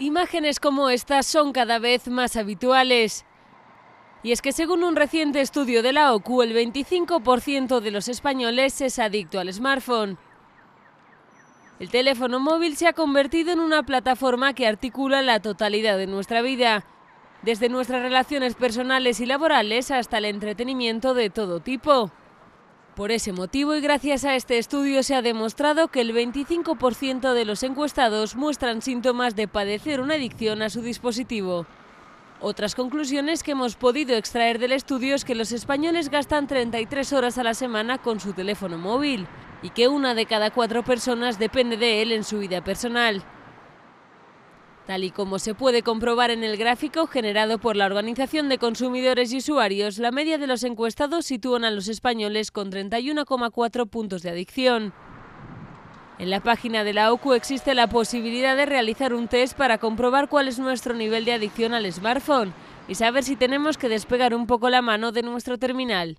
Imágenes como estas son cada vez más habituales. Y es que según un reciente estudio de la OCU, el 25% de los españoles es adicto al smartphone. El teléfono móvil se ha convertido en una plataforma que articula la totalidad de nuestra vida, desde nuestras relaciones personales y laborales hasta el entretenimiento de todo tipo. Por ese motivo y gracias a este estudio se ha demostrado que el 25% de los encuestados muestran síntomas de padecer una adicción a su dispositivo. Otras conclusiones que hemos podido extraer del estudio es que los españoles gastan 33 horas a la semana con su teléfono móvil y que una de cada cuatro personas depende de él en su vida personal. Tal y como se puede comprobar en el gráfico generado por la Organización de Consumidores y Usuarios, la media de los encuestados sitúan a los españoles con 31,4 puntos de adicción. En la página de la OCU existe la posibilidad de realizar un test para comprobar cuál es nuestro nivel de adicción al smartphone y saber si tenemos que despegar un poco la mano de nuestro terminal.